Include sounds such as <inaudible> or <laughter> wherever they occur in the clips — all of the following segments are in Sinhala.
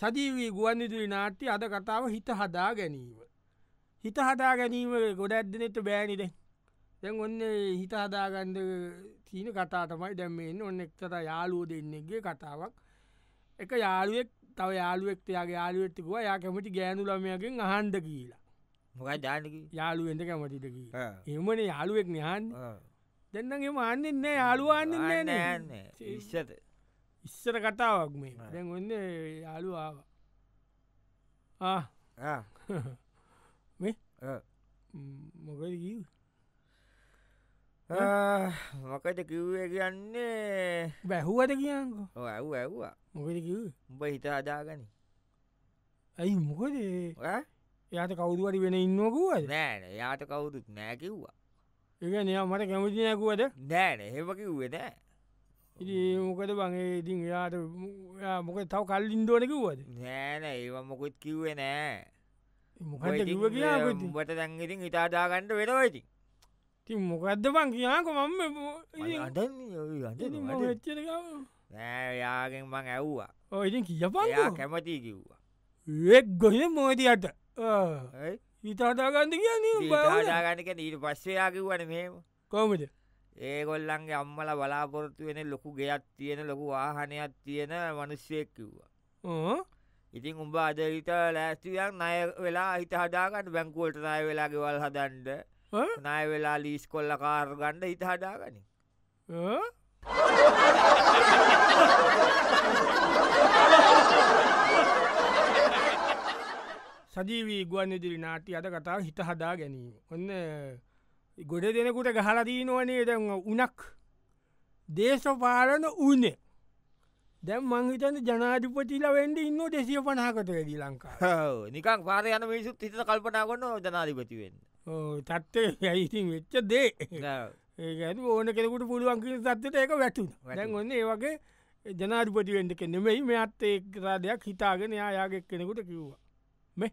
සජීවී ගුවන්විදුලි නාට්‍ය අද කතාව හිත හදා ගැනීම. හිත හදා ගැනීම ගොඩැද්දනෙට බෑනිද දැන් ඔන්න හිත හදාගන්ඩ තිීන කතාටමයි දැම්මෙන් ඔන්න එක්තර යාලුව දෙන්නගේ කතාවක් එක යාළුවෙක් තව යාළුවෙක්තයාගේ යාළුවෙක්තිකුව යා කැමති ගෑනු ළමයගෙන් අහන්ද කියලා මොකයි ජානක යාළුවෙන්ට කැමතිට කිය එමන යාළුවෙක් නිහන් දෙන්නගේ මාන්නෙන්න යාළුවන්න නෑ ඉස්සත ඉස්සර කතාවක් මේ දැන් ඔන්න යාලු ආවා <laughs> මේ මොකද කිව් මොකද කිව්වේ කියන්නේ බැහුවට කියකෝ ඇව් ඇව්වා මොකද කිව් උඹ හිත අදාගනි ඇයි මොකද යාට කවුරුවට වෙන ඉන්නකුවද නෑන යාට කවුරුත් නෑ කිව්වා ඒ නයා මට කැමති නැකුවද නෑන හෙම කිව්වේ නෑ ඉ මොකද බගේ ඉතින් යාට මොක තව කල්ලින් දෝන කිව්වද නෑන ඒවා මොකුත් කිව්වේ නෑ මොකද කිව කියාට දැන්ගතින් ඉතාදාගන්නට වෙනවයිති ති මොකක්ද බං කියාක මම යාගෙන් මං ඇව්වා ඔයිතින් කියපා කැමති කිව්වා ඒක් ගොහෙ මොහති අට ඉතාදාගන්ද කිය දාගන්නක ඊට පස්සයාකිව්වන මේම කොමද ඒගොල්ලන්ගේ අම්මල බලාපොරොත්තු වෙන ලොකු ගෙයක් තියෙන ලොකු වාහනයක් තියෙන මනුස්්‍යයෙක් කිව්වා ඕ ඉතින් උඹ අදරිත ලෑස්තියක් නය වෙලා හිත හදාගන්න බැංකුවලට නය වෙලා ගෙවල් හදන්ඩ නය වෙලා ලීස් කොල්ල කාර ගණ්ඩ හිත හදාගනි <laughs> සජීවී ගුවන් ඉදිරි නාටි අද කතා හිත හදා ගැනීම ඔන්න ගොඩ දෙනකුට ගහලදී නොවනේ දැන් උනක් දේශපාලන උනේ දැම් මංහිතන ජනාධිපතිල වෙන්ඩ ඉන්න දෙසිය පනහකට වැඩි ලංකා නිකක් පාර යන මිනිසුත් හිත කල්පනා කොන්න ජනාධිපතිවෙන්න තත්ත්ේ යයිඉතින් වෙච්ච දේ ඒඇ ඕන කෙකුට පුළුවන්කිර තත්වට ඒක වැටුන වැඩන් ඔන්න ඒ වගේ ජනාධිපතිවෙන්ට කෙනෙමයි මෙ අත්තේ රාදයක් හිතාගෙන යායාගෙක් කෙනෙකුට කිව්වා මෙ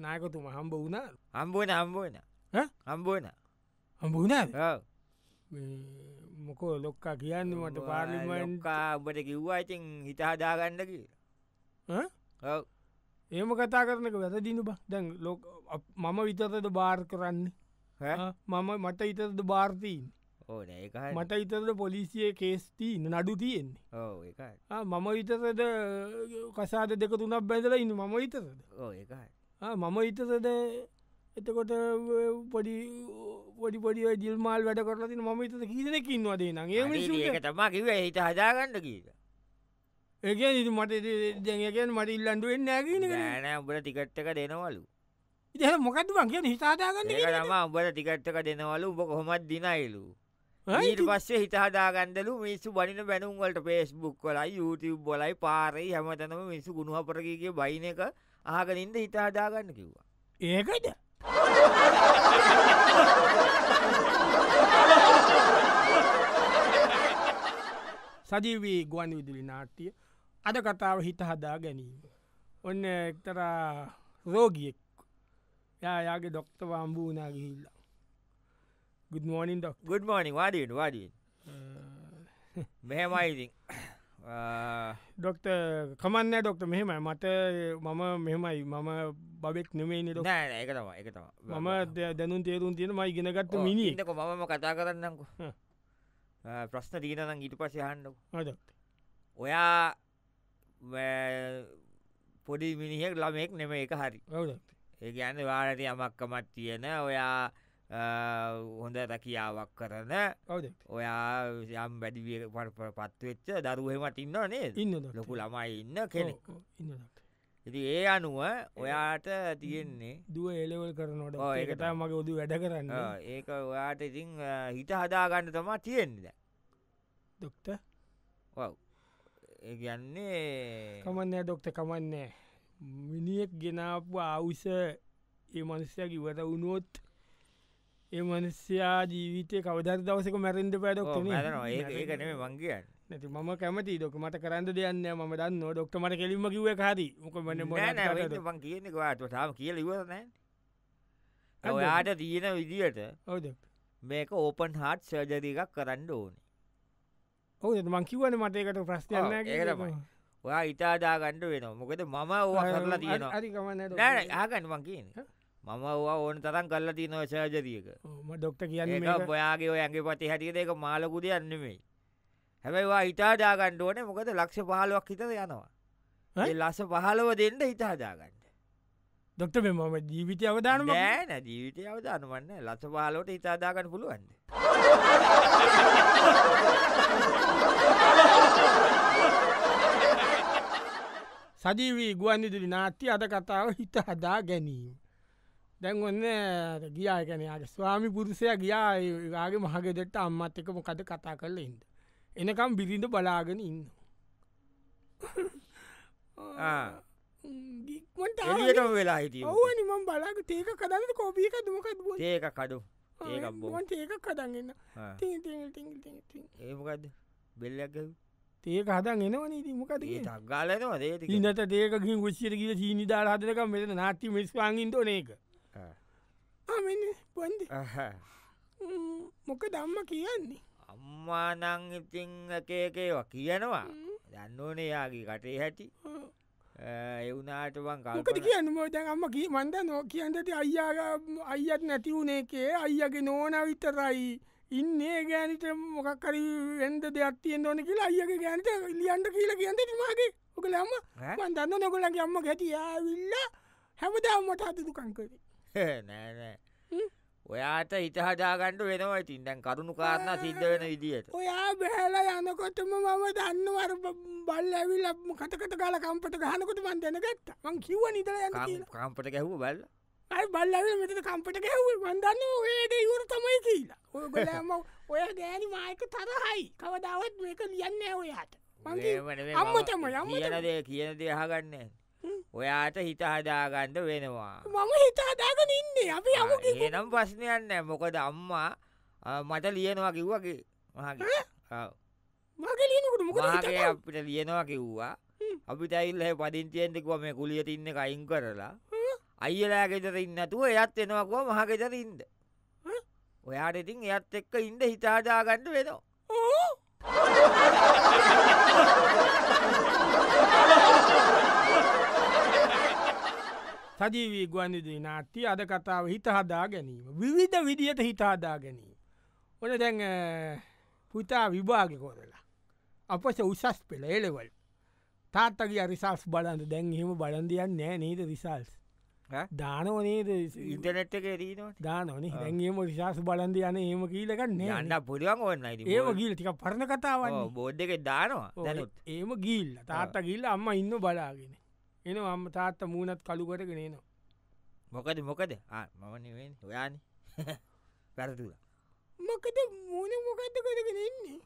නායකොතුම හම්බ වුණා හම්බුවන හම්බුවන හම්බුවන හම්බුණා මොකෝ ලොක්කා කියන්න මට පාලිමකා ඔබට කිව්වා ඉතින් හිතහදාගන්න කියලා ඒම කතා කරනක වැත දිනු බ දැන් ලො මම විතරද බාර් කරන්න මම මට ඉතරද භාර්තීන් මට ඉතරද පොලිසිය කේස්ටී නඩු තියෙන්නේ මම විතරද කසාද දෙක තුනක් බැඳල ඉන්න මම ඉතරද ඒකයි මම හිතසද එතකොට පොඩි පොඩි පොඩි ජිල්මල් වැඩ කරලතින ම හිත කීදනකින්වාදේ නගේ තමා කිව හිත හදාගන්න කීට ඒ ඉති මට දැකෙන් මට ඉල්ලන්ඩුවෙන් නෑගෙන නෑ උඹට ටිකට්ටක දෙනවලු ඉ මොකත් වගේ හිතාදාගන්න ම උඹට ටිකට්ටක දෙනවලු උඹ කොහොමත් දිනයිලූ ඊට පස්සේ හිත හදාගන්ඩලු මිස්සු බනින බැනුම්වලට පේස්බුක් වලයි යුතුබ් බොලයි පාරයි හැමතනම මිස්සු ගුණහපරකගේ බයින එක ආගලින්ද හිත හදාගන්න කිව්වා. ඒකයිද සජීවී ගුවන් විදුලි නාට්‍යය අද කතාව හිත හදා ගැනීම. ඔන්න එක්තරා රෝගියෙක් යායාගේ ඩොක්තවාම්බූනාගිහිල්ල good morning doc good morning වාඩුවෙන් වාඩුවෙන් මෙහෙමයිඉතින් ඩොක්ට කමන්න ඩොක්ට මෙහෙමයි මට මම මෙමයි මම බෙක් නෙමේ නිට ඒකතම එකතම මම දැනුන් තේරුම් තියෙන මයි ගෙනගත්ත මිනික මම කතා කරන්නකු ප්‍රශ්න දීනනම් ඊට පස හන්ඩු ඔයා පොඩි මිනිහෙක් ළමෙක් නෙම එක හරි ඒ ගන්න වාරට යමක්කමත් තියෙන ඔයා හොඳ රැකියාවක් කරන ඔයා යම් වැඩිවිය පට පත්වෙච්ච දරුවහෙමට ඉන්න නේ ඉන්න ලොකු ළමයි ඉන්න කෙනෙක් ඉති ඒ අනුව ඔයාට තියෙන්නේ දුව එලෙවල් කරනට ඒකතා මගේ උදු වැඩ කරන්න ඒක ඔයාට ඉතින් හිත හදාගන්න තමා තියෙන්නේද දොක්ට ඔව් ඒ කියන්නේ කමන්නෑ දොක්ට කමන්නේ මිනිියෙක් ගෙනාපු අවුස ඒ මනුස්සයක් ඉවර වුණුවොත් ඒ මනුස්්‍යයා ජීවිතය කවදර දවසක මැරෙන්ට පැඩක් ඒකන මංගේ නැති මම කැමති ඩොක මට කරන්න දෙයන්න ම දන්න ඩොක්ට මට කෙලින්ම කිව කාරී මොක මන ම කියන්නවාට තාම කියල ඉවරන ඔයාට තියෙන විදිහට ඔද මේක ඕපන් හට් සර්ජරී එකක් කරන්න ඕන ඔහු මං කිවන මටයකට ප්‍රශ්නයන්න ඒකටමයි ඔයා ඉතාදාගණ්ඩ වෙන මොකද මම ඕ කරලා තියෙන ආගන්න මං කියන මම වා ඕන තරම් කල්ලා තියන සර්ජරියක ඩොක්ට කියන්න ඔයාගේ ඔයගේ පති හැටියට එක මාලකුද යන්නෙමයි හැබැයිවා හිතාදාගණ්ඩ ඕන මොකද ලක්ෂ පහලුවක් හිතද යනවා ලස පහලව දෙන්න හිතාදාගන්න දොක්ට මෙමම ජීවිතය අවධාන නෑන ජීවිතය අවධාන වන්න ලස පහලෝට හිතාදාගන්න පුළුවන්ද <laughs> සජීවී ගුවන්දිදිරි නාත්‍ය අද කතාව හිත හදා ගැනීම දැන් ඔන්න ගියා ගැනයාගේ ස්වාමි පුරුසය ගියා ගේ මහගෙදෙට අම්මත් එක මොකද කතා කරල ඉද. එනකම් බිරිඳ බලාගෙන ඉන්න. ගික්මට වෙලා හිට ඕනිමම් බලාග ඒක කදන්න කෝපියක දුමකත් ඒක කඩු ඒක කදන්න ඒමකද බෙල්ලක් ඒක හදන් එනවන මකද ගලනවා දේ ඉන්නට ඒක ගින් විශ්ෂර කියල සීනිදා හදනක මෙත නාට්‍ය මිස්වාගින්ට නේක Ah. ආමන පොන්ද මොක දම්ම කියන්නේ අම්මා නං ඉතිං එකකේවා කියනවා දන්නෝනේ යාගේ කටේ හැටි එවුනාට වන් කල්කට කියන්න මෝද අම්ම කිය මන්ද නෝ කියන්නට අයියා අයිත් නැතිවුණේ එකේ අයියගේ නෝන විතරයි ඉන්නේ ගෑනිට මොකක්කරි වෙන්ද දෙයක් තියෙන් ඕන කියලා අයගේ ගෑනට ලියන්ට කියලා කියන්ට මගේ ඔක ලම්ම මන්දන්න නොකොලගේ අම්ම ගැටියාවිල්ලා හැමදාමට අතුදුකංකරේ නෑනෑ <laughs> ඔයාට ඉතහදාගන්නට වෙනවා ඉතින් දැන් කරුණු කාරණ සිද්ධ වෙන විදිහට ඔයා බැහල යනකොටම මම දන්නවර බල් ඇවිල් කතකට කාල කම්පට ගහනකොට මන් දැනගත්ත මං කිව නිදර කම්පට ගැහුව බල්ල බල්ලව මෙට කම්පට ගැහව වන්දන්න ඔයගේ ඉවර තමයි කියලා ඔයගලම <laughs> ඔය ගෑනි මායක තරහයි කවදාවත් මේක ලියන්න ඔයාට මගේ අම්මතම යම් කියනදේ කියනදේ හගන්නේ ඔයාට හිත හදාගන්න වෙනවා මම හිතාදාගෙන ඉන්නේ අපි යම එනම් ප්‍රශ්නයන්න මොකද අම්මා මට ලියනවා කිව්වගේ මහගේ මගලියනකට මගේ අපිට ලියනවා කිව්වා අපි තැයිල්ල පදිංචයෙන්ටකුව මේ කුලියට ඉන්න කයින් කරලා අයියලා ගෙතර ඉන්නතුව එයත් එෙනවකුව මහගෙතර ඉන්න ඔයාට ඉතින් එයත් එක්ක ඉන්ඩ හිතාදාගන්න වෙනවා Oh! සජීවී ගුවන්දිදී නාට්‍ය අද කතාව හිත හදා ගැනීම විවිධ විදිහට හිතාදා ගැනීම ඔන දැන් පුතා විභාග කොරලා අපස උසස් පෙළ එලෙවල් තාත්තගේ රිසල්ස් බලන්න දැන් හෙම බලන්දියන් නෑ නේද රිසල්ස් දානවනේද ඉන්ටනෙට් එක රීනවා දානවන දැන්ගේම විශාස බලන්ද යන ඒම කීලකන්න අන්න පුළුවන් ඔන්න ඒම ගීල් ටික පරණ කතාව බෝඩ් එක දානවා දැනුත් ඒම ගිල්ල තාත්ත ගිල්ල අම්ම ඉන්න බලාගෙන එන අම්ම තාත්ත මූනත් කළු කරගෙන එනවා මොකද මොකද මමන ඔයාන පැරතුල මොකද මූන මොකක්ද කරගෙන එන්නේ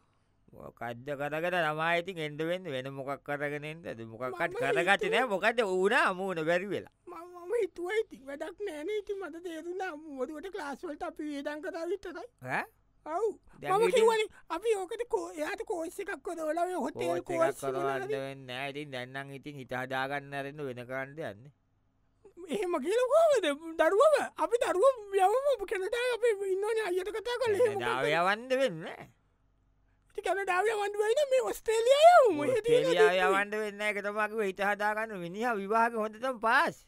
මොකද්ද කරගට නමායිති එඩුවෙන් වෙන මොකක් කරගෙනෙන්ද මොකක්ට කරගට නෑ මොකද ඌන අමූුණ බැරි වෙලා මම හිතුවයිති වැඩක් නෑනේති මත තේරුණ අමුුවරුවට ලාස්වලට අපි වේදන් කතා විතරයි ඔව් මම කිවන අපි ඕකට කෝ යාට කෝස් එකක් දෝලව හොටේල් කෝස් කරන්න නෑතින් දැන්නම් ඉතින් හිතාදාගන්නරන්න වෙන කරන්න යන්න එහෙම කියල කෝවද දරුවම අපි දරුව යවම කැනට අප ඉන්නන අයට කතා කල යවන්ඩ වෙන්න කැනඩාව වන්ඩුවන මේ ඔස්ට්‍රේලියය ම ලිය යවන්ඩ වෙන්න එකතමක් හිතහදාගන්න මිනිහ විවාහක හොඳතම් පාස්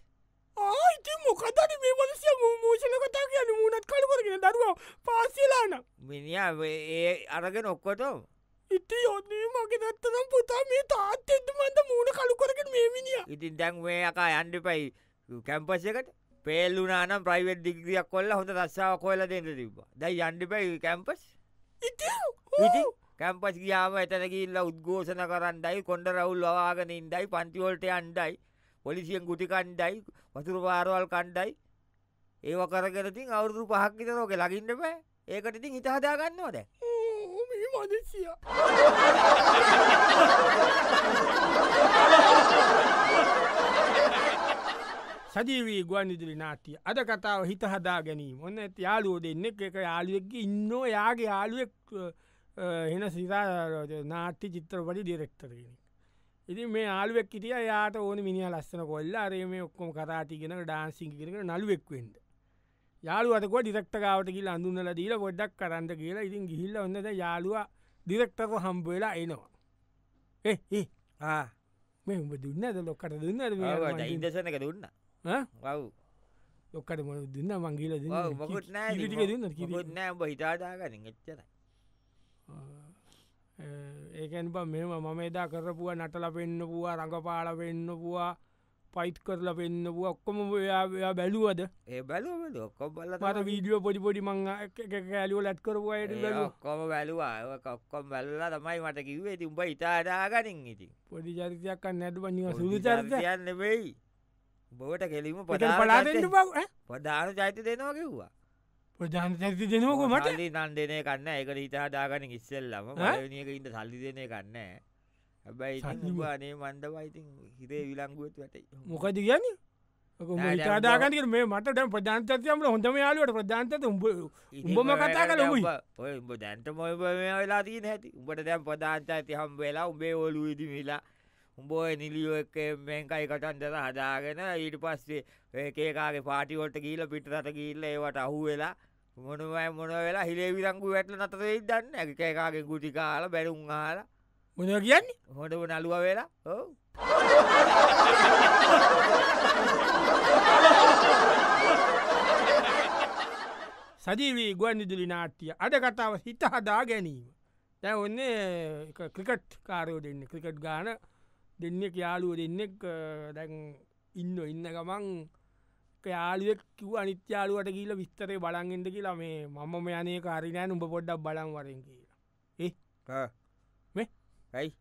ආයිති මොකදර මේ වලසිය මූෂණ කතා කියන මූනත් කලකොරගෙන දරුවා පාසිලාන මිනිියා ඒ අරගෙන ඔක්කොටෝ ඉති යොන්නේ මගේ දත්තනම් පුතා මේ තාත් එෙද මන්ද මූුණ කළුකරගෙන මේ මිනිිය ඉතින් දැන් මේයකා අන්ඩි පයි කැම්පස් එකට පේල්ලුනානම් ප්‍රයිවට් දිග්‍රියක් කොල්ල හොඳ රස්සාාව කොල්ල දෙන්න තිබ දැයි අන්ඩි පැයි කැම්පස් ඉති ඉති කැම්පස් ගියාම එතනකිල්ල උද්ගෝෂණ කරන්නයි කොඩ රවුල් අවාගෙනින් දයි පන්තිවොල්ට අන්ඩයි පොලිසියෙන් ගුටි කණ්ඩයි වතුර පාරවල් කණ්ඩයි ඒව කරගෙනතින් අවුරුදු පහක් විතරෝකෙ ලගින්ට පෑ ඒකට ඉතින් හිත හදා ගන්නවා දැන් මදසිය සජීවී ගුවන් ඉදිරි නාතිය අද කතාව හිත හදා ගැනීම ඔන්න ඇති යාලුවෝ දෙන්නෙක් එක යාලුවෙක් ඉන්නෝ යාගේ යාලුවෙක් හෙන සිතා නාට්‍ය චිත්‍රපටි ඩිරෙක්ටරගෙන ඉති මේ ආලුවක් හිටිය යාට ඕන මිනි ලස්සන කොල්ල අරේ මේ ඔක්කොම කරාටිගෙන ඩාන්සිංකිෙනක නලුවෙක්වෙන්ට යාලුවතක ඩිරක්ටකාවට කියල අඳුන්නල දීල ගොඩක් කරන්න කියලා ඉතින් ගිහිල්ල ඔන්නද යාලුවා ඩිරෙක්ටක හම්බවෙලා එනවා ඒ මේ උඹ දුන්නද ලොක්කට දුන්න ඉදසනක දුන්න වව් ලොක්කට මො දුන්න මංගීල දුන්න ටික දුන්න කිත් නෑ හිතාදාගන එච්චරයි ඒකැන් බ මෙම මම එදා කරපුුව නටල පෙන්න්න පුවා රඟපාල පෙන්න්න පුවා පයිත් කරලා පෙන්න්න පුුව ඔක්කොම ඔයා බැලුවද ඒ බැලුවද ඔක්කො බල මට වීඩියෝ පොඩි පොඩි මං කෑලියෝ ලැත් කරපුවායට කොම බැලවා කොක්කොම් බැල්ලා තමයි මට කිවේ ති උඹ ඉතාදාගනින් ඉති පොඩි චරිතයක් නැතු පනිව සුදු චරිතයන්න වෙයි බොවට කෙලීම පොට පලාට පදාාන චෛත දෙනවා කිව්වා ප්‍රධාන චරිත දෙනවක මට තන් දෙන කන්න එක හිතා දාගන ඉස්සල්ලම නියක ඉට සල්ලි දෙනය කන්න හැබැයි සවානේ මන්දවයිති හිතේ විලංගුවත් වැටයි මොකද කියන්නේ දාගනක මේ මට ප්‍රධාන්තයම හොඳම යාලුවට ප්‍රධාන්තත උඹ උඹම කතා කල ඔය උඹ දැන්ට මොය වෙලා තිී නැති උඹට දැම් ප්‍රධාන්ත ඇති හම් වෙලා උඹේ ඔලු ඉදිමිලා උඹෝ නිලියෝක මෙකයි කටන්දර හදාගෙන ඊට පස්සේ ඒකේකාගේ පාටිවොට ගීල පිටරට ගිල්ල ඒවට අහු වෙලා මොනවයි මොන වෙලා හිලේ විරංගු වැටල නතරේ දන්න ඇකෑකාගේ ගුටි කාල බැලුම් හාල මොන කියන්නේ හොඩව නලුව වෙලා ඕ සජීවී ගුවන් ඉදිලි නාට්‍යය අද කතාව හිත හදා ගැනීම දැ ඔන්නේ ක්‍රිකට් කාරයෝ දෙන්න ක්‍රිකට් ගාන දෙන්නෙක් යාලුව දෙන්නෙක් දැන් ඉන්න ඉන්න ගමන් යාලුවෙක් කිව් අනිත්‍යයාලුවට කියල විස්තරේ බලන්ගෙන්ද කියලා මේ මම යනේ කාරිනෑ උඹ පොඩ්ඩක් බලන් වරෙන් කියලා ඒ ඇයි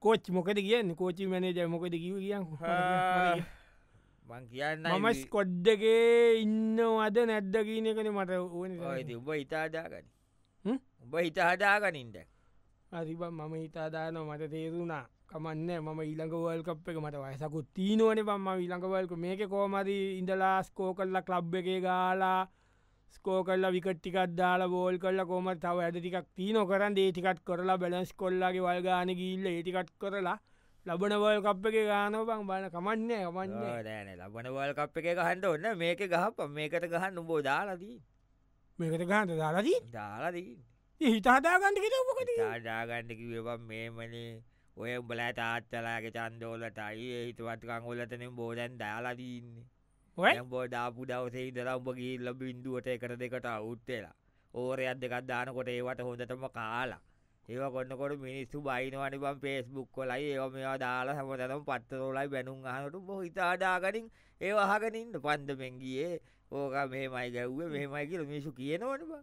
කෝච් මොකද කියන්න කෝචි මනේජ මොකද කිව කියන්න මං කියන්න මම ස්කොඩ්ඩගේ ඉන්නවද නැද්ද කියන කන මට ඕන උබ ඉතාදාගනි උබ ඉතාදාගනින්ට අරිබ මම හිතාදාන මට තේරුණා කමන්න මම ඊළඟ වල්කප් එක මට වයසකුත් තිීනුවන පම්ම ඊළඟවල්ක මේක කෝමදී ඉඳලා ස්කෝ කල්ලා කලබ් එකේ ගාලා ස්කෝ කල්ලා විකට්ටිකත් දාලා බෝල් කල්ල කෝමත් තව ඇද ටිකක් තිීන කරන් ඒටිකට් කරලා බැලස් කොල්ලාගේ වල්ගාන ගිල්ල ඒටිකට් කරලා ලබනවල් කප් එක ගානපං බන කමන්න කමන්න දෑන ලබනවල් කප් එක ගහන්ට ඔන්න මේක ගහප මේකට ගහන්න උබෝ දාලාදී මේකට ගහන්ට දාලාදී දාලාදී හිතාදාගන්ට කියෙන උපකට දාගන්ඩකිවබ මේමනේ ඔය උඹලා තාත්තලාගේ චන්දෝලට අයි හිතවත්කං ඔලතන බෝදැන් දාලාදී ඉන්නේ බෝ දාපු දවසේ ඉදලා උඹ ගිල්ල බින්දුවට එකට දෙකට අවුත්වෙලා ඕරයක් දෙකක් දානකොට ඒවට හොඳටම කාලා ඒව කොන්නකොට මිනිස්සු බයිනවනි බම් පේස්බුක් කොලයි ඒව මේවා දාලා සමතනම් පත්තරෝලයි බැනුම් අහනට බො හිතාදාගනින් ඒ අහගනින්ට පන්දමෙන් ගියේ ඕක මෙහෙමයි ගැව්ව මෙහෙමයි කියල මිනිසු කියනවනවා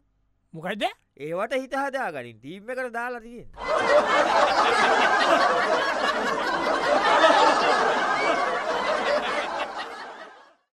මොකයිද ඒවට හිත හදා ගනින් ටීම් එකට දාලා තියෙන <laughs>